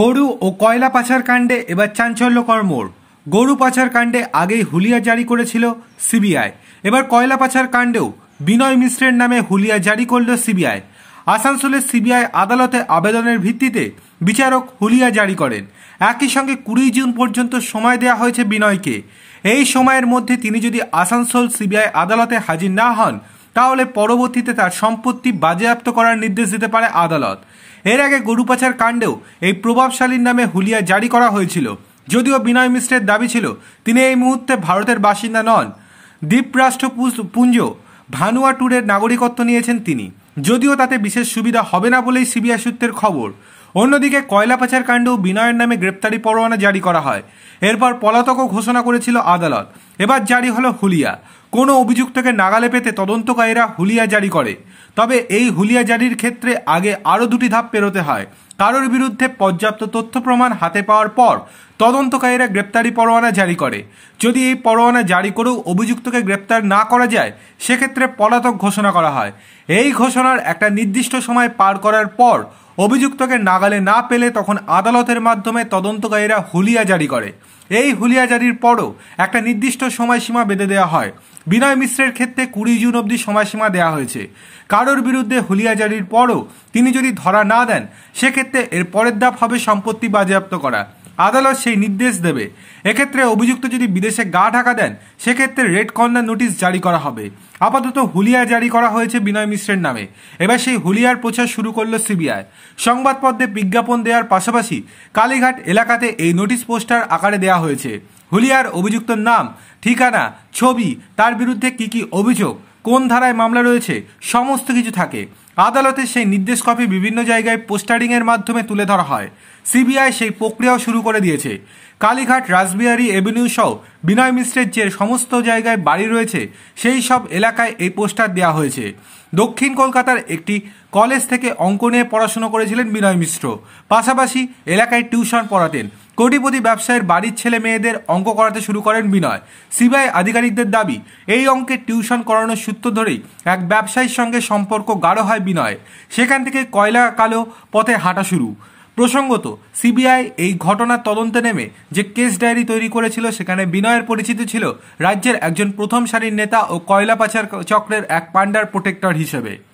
গরু ও কয়লা পাচার কাণ্ডে এবার চাঞ্চল্যকর মোড় গরু পাচার কাণ্ডে আগেই হুলিয়া জারি করেছিল সিবিআই এবার কয়লা পাচার কাণ্ডেও বিনয় মিশ্রের নামে হুলিয়া জারি করল সিবিআই আসানসোলের সিবিআই আদালতে আবেদনের ভিত্তিতে বিচারক হুলিয়া জারি করেন একই সঙ্গে কুড়ি জুন পর্যন্ত সময় দেওয়া হয়েছে বিনয়কে এই সময়ের মধ্যে তিনি যদি আসানসোল সিবিআই আদালতে হাজির না হন তাহলে পরবর্তীতে তার সম্পত্তি বাজেয়াপ্ত করার নির্দেশ দিতে পারে আদালত এর আগে গরু পাচার কাণ্ডেও এই প্রভাবশালীর নামে হুলিয়া জারি করা হয়েছিল যদিও বিনয় মিশ্রের দাবি ছিল তিনি এই মুহূর্তে ভারতের বাসিন্দা নন দ্বীপরাষ্ট্র পুঞ্জ ট্যুরের নাগরিকত্ব নিয়েছেন তিনি যদিও তাতে বিশেষ সুবিধা হবে না বলেই সিবিআই সূত্রের খবর অন্যদিকে কয়লা পাচার পাচারকাণ্ড বিনয়ের নামে গ্রেপ্তারি পরোয়ানা জারি করা হয় এরপর পলাতকও ঘোষণা করেছিল আদালত এবার জারি হলো হুলিয়া কোনো অভিযুক্তকে নাগালে পেতে তদন্তকারীরা হুলিয়া জারি করে তবে এই হুলিয়া জারির ক্ষেত্রে আগে আরও দুটি ধাপ পেরোতে হয় কারোর বিরুদ্ধে পর্যাপ্ত তথ্য প্রমাণ হাতে পাওয়ার পর তদন্তকারীরা গ্রেপ্তারি পরোয়ানা জারি করে যদি এই পরোয়ানা জারি করেও অভিযুক্তকে গ্রেপ্তার না করা যায় সেক্ষেত্রে পলাতক ঘোষণা করা হয় এই ঘোষণার একটা নির্দিষ্ট সময় পার করার পর অভিযুক্তকে নাগালে না পেলে তখন আদালতের মাধ্যমে তদন্তকারীরা হুলিয়া জারি করে এই হুলিয়া জারির পরও একটা নির্দিষ্ট সময়সীমা বেঁধে দেওয়া হয় বিনয় মিশ্রের ক্ষেত্রে কুড়ি জুন অবধি সময়সীমা দেওয়া হয়েছে কারোর বিরুদ্ধে হুলিয়া জারির পরও তিনি যদি ধরা না দেন সেক্ষেত্রে এর পরের ধাপ হবে সম্পত্তি বাজেয়াপ্ত করা আদালত সেই নির্দেশ দেবে এক্ষেত্রে অভিযুক্ত যদি বিদেশে গা ঢাকা দেন সেক্ষেত্রে রেড কর্নার নোটিশ জারি করা হবে আপাতত হুলিয়া জারি করা হয়েছে বিনয় মিশ্রের নামে এবার সেই হুলিয়ার প্রচার শুরু করল সিবিআই সংবাদপত্রে বিজ্ঞাপন দেওয়ার পাশাপাশি কালীঘাট এলাকাতে এই নোটিশ পোস্টার আকারে দেওয়া হয়েছে হুলিয়ার অভিযুক্ত নাম ঠিকানা ছবি তার বিরুদ্ধে কি কি অভিযোগ কোন ধারায় মামলা রয়েছে সমস্ত কিছু থাকে আদালতে সেই নির্দেশ কপি বিভিন্ন জায়গায় পোস্টারিংয়ের মাধ্যমে তুলে ধরা হয় সিবিআই সেই প্রক্রিয়াও শুরু করে দিয়েছে কালীঘাট রাসবিহারি এভিনিউ সহ বিনয় মিশ্রের যে সমস্ত জায়গায় বাড়ি রয়েছে সেই সব এলাকায় এই পোস্টার দেওয়া হয়েছে দক্ষিণ কলকাতার একটি কলেজ থেকে অঙ্ক নিয়ে পড়াশুনো করেছিলেন বিনয় মিশ্র পাশাপাশি এলাকায় টিউশন পড়াতেন কোটিপতি ব্যবসায়ের বাড়ির ছেলে মেয়েদের অঙ্ক করাতে শুরু করেন বিনয় সিবিআই আধিকারিকদের দাবি এই অঙ্কে টিউশন করানোর সূত্র ধরেই এক ব্যবসায়ীর সঙ্গে সম্পর্ক গাঢ় হয় বিনয় সেখান থেকে কয়লা কালো পথে হাঁটা শুরু প্রসঙ্গত সিবিআই এই ঘটনার তদন্তে নেমে যে কেস ডায়েরি তৈরি করেছিল সেখানে বিনয়ের পরিচিত ছিল রাজ্যের একজন প্রথম সারির নেতা ও কয়লা পাচার চক্রের এক পান্ডার প্রোটেক্টর হিসেবে